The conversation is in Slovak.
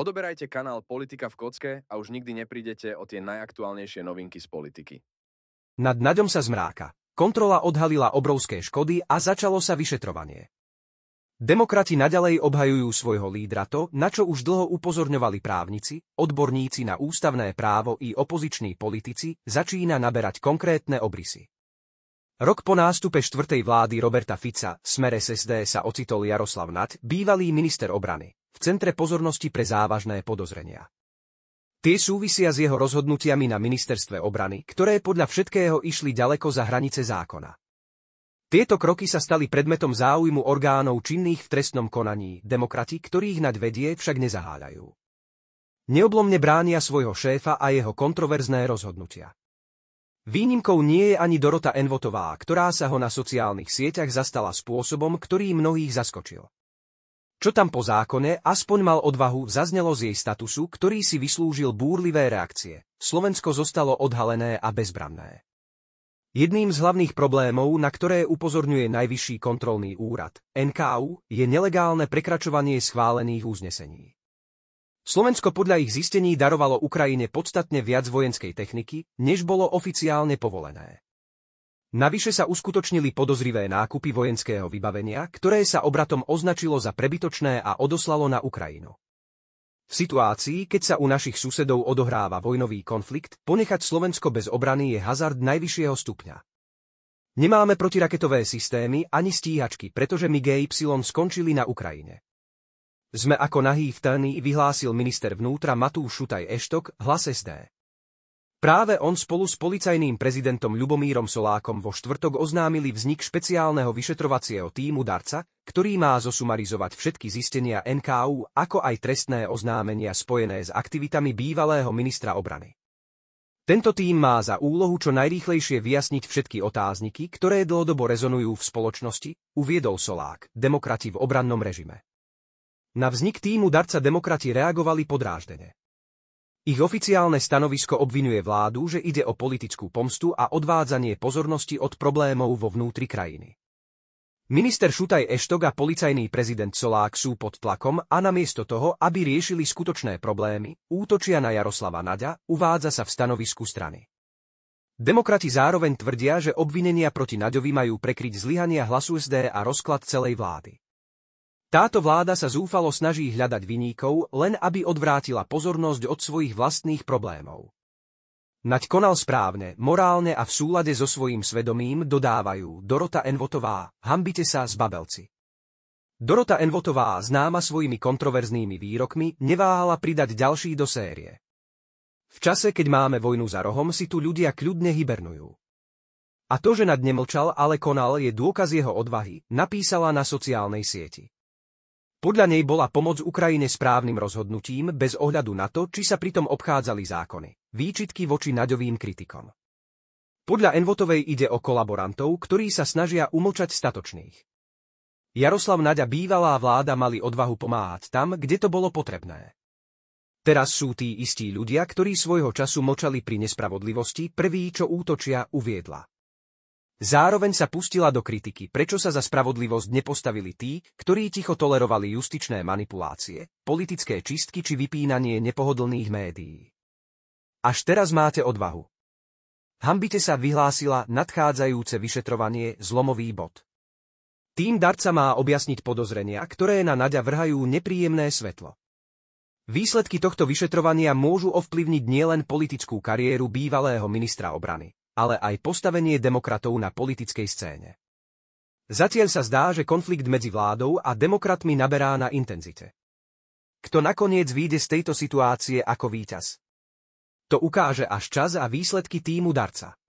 Odoberajte kanál Politika v kocke a už nikdy neprídete o tie najaktuálnejšie novinky z politiky. Nad Naďom sa zmráka. Kontrola odhalila obrovské škody a začalo sa vyšetrovanie. Demokrati naďalej obhajujú svojho lídra to, na čo už dlho upozorňovali právnici, odborníci na ústavné právo i opoziční politici, začína naberať konkrétne obrysy. Rok po nástupe štvrtej vlády Roberta Fica, smer SSD sa ocitol Jaroslav Naď, bývalý minister obrany v centre pozornosti pre závažné podozrenia. Tie súvisia s jeho rozhodnutiami na ministerstve obrany, ktoré podľa všetkého išli ďaleko za hranice zákona. Tieto kroky sa stali predmetom záujmu orgánov činných v trestnom konaní, demokrati, ktorých nadvedie vedie, však nezaháľajú. Neoblomne bránia svojho šéfa a jeho kontroverzné rozhodnutia. Výnimkou nie je ani Dorota Envotová, ktorá sa ho na sociálnych sieťach zastala spôsobom, ktorý mnohých zaskočil. Čo tam po zákone, aspoň mal odvahu, zaznelo z jej statusu, ktorý si vyslúžil búrlivé reakcie. Slovensko zostalo odhalené a bezbranné. Jedným z hlavných problémov, na ktoré upozorňuje Najvyšší kontrolný úrad, NKU, je nelegálne prekračovanie schválených uznesení. Slovensko podľa ich zistení darovalo Ukrajine podstatne viac vojenskej techniky, než bolo oficiálne povolené. Navyše sa uskutočnili podozrivé nákupy vojenského vybavenia, ktoré sa obratom označilo za prebytočné a odoslalo na Ukrajinu. V situácii, keď sa u našich susedov odohráva vojnový konflikt, ponechať Slovensko bez obrany je hazard najvyššieho stupňa. Nemáme protiraketové systémy ani stíhačky, pretože MIG Y skončili na Ukrajine. Sme ako nahý v vyhlásil minister vnútra Matúš Šutaj Eštok, hlas SD. Práve on spolu s policajným prezidentom Ľubomírom Solákom vo štvrtok oznámili vznik špeciálneho vyšetrovacieho týmu darca, ktorý má zosumarizovať všetky zistenia NKU, ako aj trestné oznámenia spojené s aktivitami bývalého ministra obrany. Tento tým má za úlohu čo najrýchlejšie vyjasniť všetky otázniky, ktoré dlhodobo rezonujú v spoločnosti, uviedol Solák, demokrati v obrannom režime. Na vznik týmu darca demokrati reagovali podráždene. Ich oficiálne stanovisko obvinuje vládu, že ide o politickú pomstu a odvádzanie pozornosti od problémov vo vnútri krajiny. Minister Šutaj Eštok a policajný prezident Solák sú pod tlakom a namiesto toho, aby riešili skutočné problémy, útočia na Jaroslava Naďa, uvádza sa v stanovisku strany. Demokrati zároveň tvrdia, že obvinenia proti Naďovi majú prekryť zlyhania hlasu SD a rozklad celej vlády. Táto vláda sa zúfalo snaží hľadať viníkov, len aby odvrátila pozornosť od svojich vlastných problémov. Naď konal správne, morálne a v súlade so svojím svedomím dodávajú Dorota Envotová, hambite sa z babelci. Dorota Envotová, známa svojimi kontroverznými výrokmi, neváhala pridať ďalší do série. V čase, keď máme vojnu za rohom, si tu ľudia kľudne hibernujú. A to, že nad nemlčal, ale konal, je dôkaz jeho odvahy, napísala na sociálnej sieti. Podľa nej bola pomoc Ukrajine správnym rozhodnutím bez ohľadu na to, či sa pritom obchádzali zákony. Výčitky voči naďovým kritikom. Podľa Envotovej ide o kolaborantov, ktorí sa snažia umočať statočných. Jaroslav Naďa bývalá vláda mali odvahu pomáhať tam, kde to bolo potrebné. Teraz sú tí istí ľudia, ktorí svojho času močali pri nespravodlivosti, prví, čo útočia, uviedla. Zároveň sa pustila do kritiky, prečo sa za spravodlivosť nepostavili tí, ktorí ticho tolerovali justičné manipulácie, politické čistky či vypínanie nepohodlných médií. Až teraz máte odvahu. Hambite sa vyhlásila nadchádzajúce vyšetrovanie zlomový bod. Tým darca má objasniť podozrenia, ktoré na Nadia vrhajú nepríjemné svetlo. Výsledky tohto vyšetrovania môžu ovplyvniť nielen politickú kariéru bývalého ministra obrany, ale aj postavenie demokratov na politickej scéne. Zatiaľ sa zdá, že konflikt medzi vládou a demokratmi naberá na intenzite. Kto nakoniec vyjde z tejto situácie ako víťaz? To ukáže až čas a výsledky týmu darca.